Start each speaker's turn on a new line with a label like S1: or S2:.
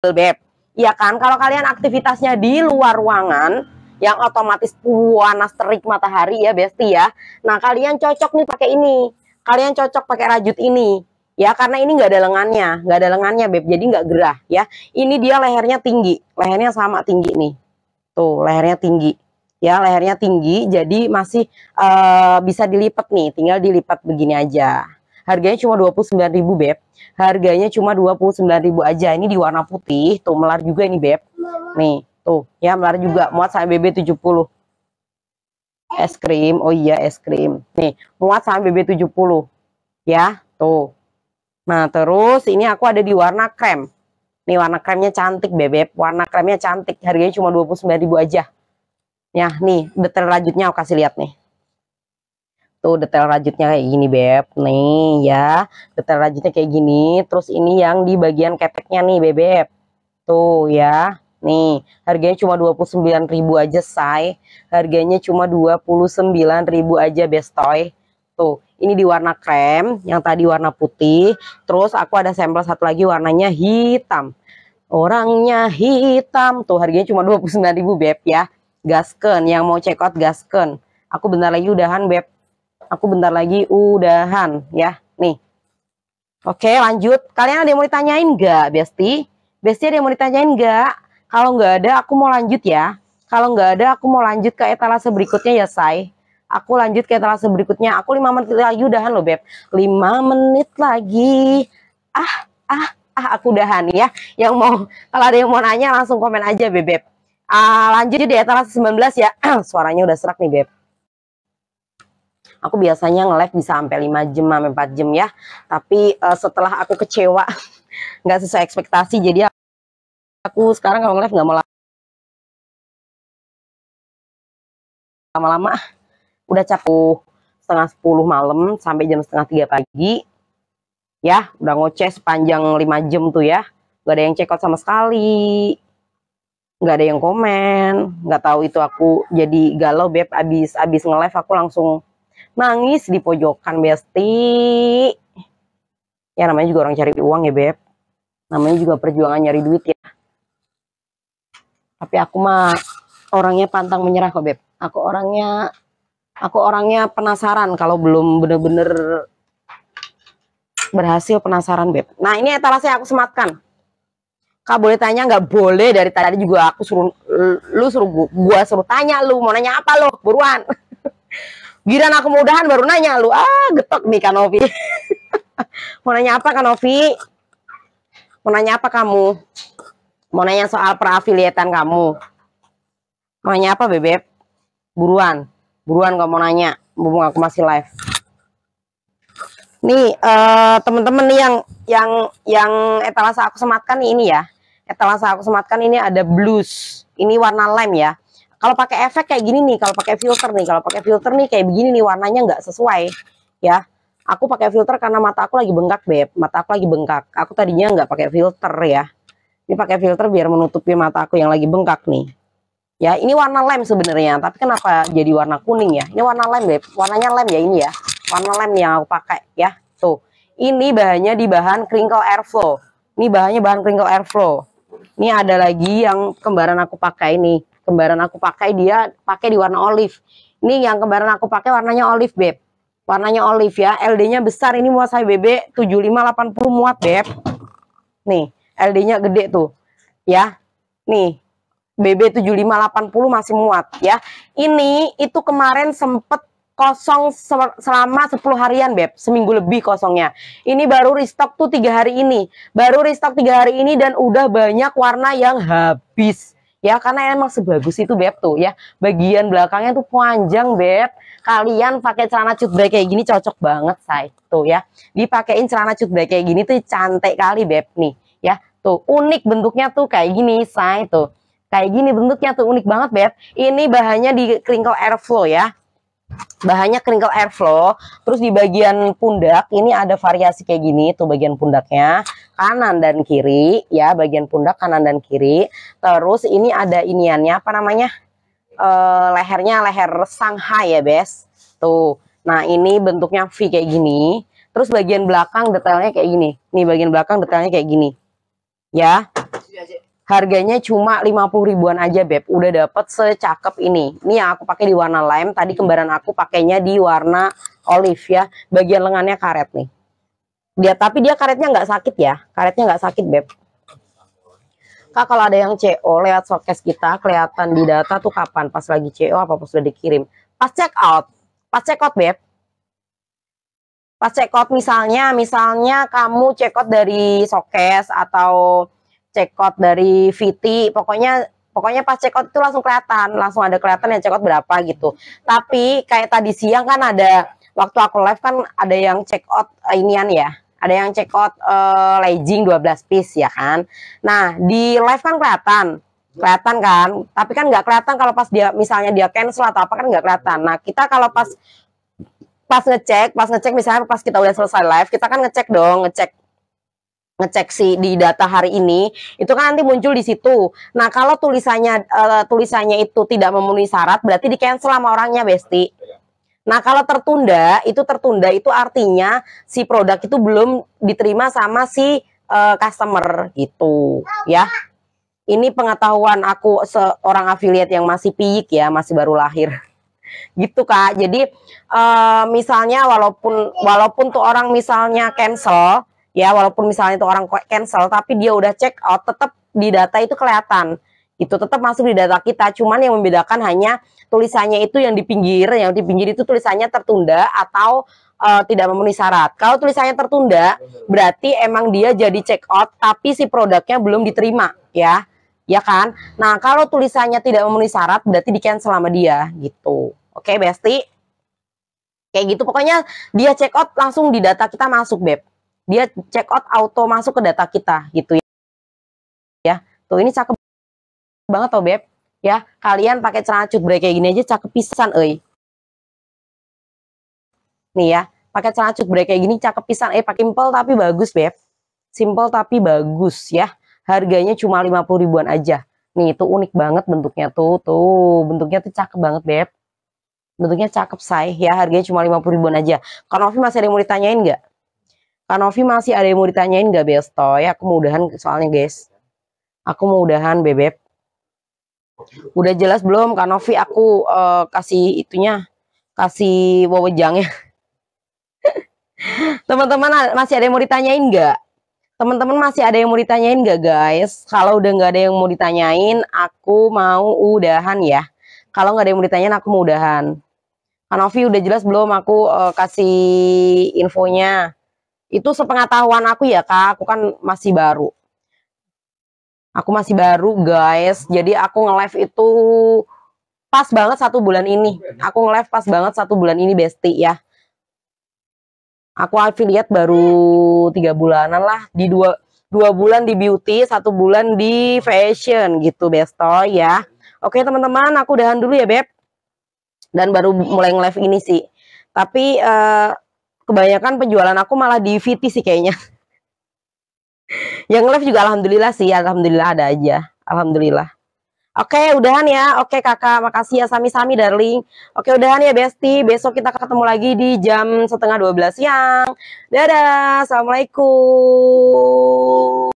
S1: Beb. Iya kan? Kalau kalian aktivitasnya di luar ruangan yang otomatis panas terik matahari ya, Besti ya. Nah, kalian cocok nih pakai ini. Kalian cocok pakai rajut ini. Ya, karena ini nggak ada lengannya, nggak ada lengannya, Beb. Jadi nggak gerah ya. Ini dia lehernya tinggi. Lehernya sama tinggi nih. Tuh, lehernya tinggi. Ya, lehernya tinggi jadi masih uh, bisa dilipat nih, tinggal dilipat begini aja. Harganya cuma 29.000, Beb. Harganya cuma 29.000 aja. Ini di warna putih, tuh melar juga ini, Beb. Nih, tuh, ya melar juga muat sampai BB 70. Es krim, oh iya es krim. Nih, muat sampai BB 70. Ya, tuh. Nah, terus ini aku ada di warna krem. Nih warna kremnya cantik beb. warna kremnya cantik, harganya cuma 29.000 aja. Ya, nih detail lanjutnya aku kasih lihat nih. Tuh gitu, detail rajutnya kayak gini Beb. Nih ya, detail rajutnya kayak gini. Terus ini yang di bagian keteknya nih Bebek. Tuh ya. Nih, harganya cuma 29.000 aja, say. Harganya cuma 29.000 aja, bestoy. Tuh, ini di warna krem, yang tadi warna putih. Terus aku ada sampel satu lagi warnanya hitam. Orangnya hitam. Tuh, harganya cuma 29.000, Beb ya. Gasken, yang mau check out gasken. Aku bentar lagi udahan, Beb. Aku bentar lagi udahan ya. Nih. Oke, lanjut. Kalian ada yang mau ditanyain nggak, Besti? Besti ada yang mau ditanyain nggak? Kalau nggak ada, aku mau lanjut ya. Kalau nggak ada, aku mau lanjut ke etalase berikutnya ya, Say. Aku lanjut ke etalase berikutnya. Aku lima menit lagi udahan loh, Beb. Lima menit lagi. Ah, ah, ah, aku udahan ya. Yang mau, kalau ada yang mau nanya langsung komen aja, Beb. Ah, lanjut di etalase 19 ya. Suaranya udah serak nih, Beb aku biasanya nge-live bisa sampai 5 jam sampai 4 jam ya tapi uh, setelah aku kecewa nggak sesuai ekspektasi jadi aku sekarang kalau nge-live nggak mau lama-lama udah capek setengah 10 malam sampai jam setengah 3 pagi ya udah ngoceh sepanjang 5 jam tuh ya nggak ada yang check out sama sekali Gak ada yang komen Gak tahu itu aku jadi galau beb abis abis nge live aku langsung nangis di pojokan besti ya namanya juga orang cari uang ya beb namanya juga perjuangan nyari duit ya tapi aku mah orangnya pantang menyerah kok beb aku orangnya aku orangnya penasaran kalau belum bener-bener berhasil penasaran beb nah ini etalase aku sematkan kak boleh tanya nggak boleh dari tadi juga aku suruh lu suruh gua, gua suruh tanya lu mau nanya apa lu buruan Giran aku mudahan baru nanya lu. Ah, getok nih kanovi Mau nanya apa kanovi Mau nanya apa kamu? Mau nanya soal perafiliatan kamu? Mau nanya apa Bebep? Buruan. Buruan gak mau nanya. Mumpung aku masih live. Nih, uh, teman-teman nih yang yang yang etalase aku sematkan ini ya. Etalase aku sematkan ini ada blues. Ini warna lime ya. Kalau pakai efek kayak gini nih, kalau pakai filter nih, kalau pakai filter nih kayak begini nih warnanya nggak sesuai ya. Aku pakai filter karena mata aku lagi bengkak, Beb. Mata aku lagi bengkak. Aku tadinya nggak pakai filter ya. Ini pakai filter biar menutupi mata aku yang lagi bengkak nih. Ya, ini warna lem sebenarnya, tapi kenapa jadi warna kuning ya? Ini warna lem, Beb. Warnanya lem ya ini ya. Warna lem yang aku pakai ya. Tuh. Ini bahannya di bahan crinkle airflow. Ini bahannya bahan crinkle airflow. Ini ada lagi yang kembaran aku pakai nih kembaran aku pakai dia pakai di warna olive ini yang kembaran aku pakai warnanya olive beb warnanya olive ya LD nya besar ini muat saya BB 7580 muat beb nih LD nya gede tuh ya nih BB 7580 masih muat ya ini itu kemarin sempet kosong selama 10 harian beb seminggu lebih kosongnya ini baru restock tuh tiga hari ini baru restock tiga hari ini dan udah banyak warna yang habis ya karena emang sebagus itu beb tuh ya bagian belakangnya tuh panjang beb kalian pakai celana cut kayak gini cocok banget say tuh ya dipakein celana cut kayak gini tuh cantik kali beb nih ya tuh unik bentuknya tuh kayak gini say tuh kayak gini bentuknya tuh unik banget beb ini bahannya di kringkel airflow ya bahannya crinkle airflow terus di bagian pundak ini ada variasi kayak gini tuh bagian pundaknya kanan dan kiri ya bagian pundak kanan dan kiri terus ini ada iniannya apa namanya uh, lehernya leher Shanghai ya bes tuh nah ini bentuknya V kayak gini terus bagian belakang detailnya kayak gini nih bagian belakang detailnya kayak gini ya Harganya cuma 50 ribuan aja Beb. Udah dapet secakep ini. Ini yang aku pakai di warna lime. Tadi kembaran aku pakainya di warna olive ya. Bagian lengannya karet nih. Dia tapi dia karetnya nggak sakit ya. Karetnya nggak sakit Beb. Kak kalau ada yang CO lihat showcase kita kelihatan di data tuh kapan pas lagi CO apa pas sudah dikirim. Pas check out. Pas check out Beb. Pas check out misalnya misalnya kamu check out dari showcase atau cekot dari VT pokoknya pokoknya pas cekot itu langsung kelihatan langsung ada kelihatan yang cekot berapa gitu tapi kayak tadi siang kan ada waktu aku live kan ada yang cekot out uh, inian ya ada yang cekot out uh, legging 12 piece ya kan nah di live kan kelihatan kelihatan kan tapi kan nggak kelihatan kalau pas dia misalnya dia cancel atau apa kan nggak kelihatan nah kita kalau pas pas ngecek, pas ngecek misalnya pas kita udah selesai live, kita kan ngecek dong, ngecek ngecek si di data hari ini itu kan nanti muncul di situ. Nah kalau tulisannya uh, tulisannya itu tidak memenuhi syarat berarti di cancel sama orangnya Besti. Nah kalau tertunda itu tertunda itu artinya si produk itu belum diterima sama si uh, customer gitu ya. Ini pengetahuan aku seorang affiliate yang masih piyik ya masih baru lahir gitu kak. Jadi uh, misalnya walaupun walaupun tuh orang misalnya cancel ya walaupun misalnya itu orang cancel tapi dia udah check out tetap di data itu kelihatan itu tetap masuk di data kita cuman yang membedakan hanya tulisannya itu yang di pinggir yang di pinggir itu tulisannya tertunda atau uh, tidak memenuhi syarat kalau tulisannya tertunda berarti emang dia jadi check out tapi si produknya belum diterima ya ya kan nah kalau tulisannya tidak memenuhi syarat berarti di cancel sama dia gitu oke okay, besti kayak gitu pokoknya dia check out langsung di data kita masuk beb dia check out auto masuk ke data kita gitu ya. Ya, tuh ini cakep banget tau beb. Ya, kalian pakai celana cut break kayak gini aja cakep pisan euy. Nih ya, pakai celana cut break kayak gini cakep pisan eh pakai simple tapi bagus beb. Simple tapi bagus ya. Harganya cuma 50 ribuan aja. Nih, itu unik banget bentuknya tuh. Tuh, bentuknya tuh cakep banget, Beb. Bentuknya cakep, say. Ya, harganya cuma 50 ribuan aja. Kak Novi masih ada yang mau ditanyain nggak? Kak Novi masih ada yang mau ditanyain gak Besto? Ya Aku mau udahan soalnya guys. Aku mau udahan Bebep. Udah jelas belum Kak Novi? Aku uh, kasih itunya, kasih wawejangnya. Teman-teman masih ada yang mau ditanyain gak? Teman-teman masih ada yang mau ditanyain gak guys? Kalau udah gak ada yang mau ditanyain, aku mau udahan ya. Kalau gak ada yang mau ditanyain, aku mau udahan. Kak Novi udah jelas belum aku uh, kasih infonya? Itu sepengetahuan aku ya kak, aku kan masih baru. Aku masih baru guys, jadi aku nge-live itu pas banget satu bulan ini. Aku nge-live pas banget satu bulan ini bestie ya. Aku affiliate baru tiga bulanan lah di dua dua bulan di beauty, satu bulan di fashion gitu Bestoy ya. Oke teman-teman, aku udahan dulu ya Beb. Dan baru mulai nge-live ini sih. Tapi uh, kebanyakan penjualan aku malah di VT sih kayaknya. Yang live juga alhamdulillah sih, alhamdulillah ada aja. Alhamdulillah. Oke, udahan ya. Oke, Kakak, makasih ya sami-sami darling. Oke, udahan ya Besti. Besok kita ketemu lagi di jam setengah 12 siang. Dadah, Assalamualaikum.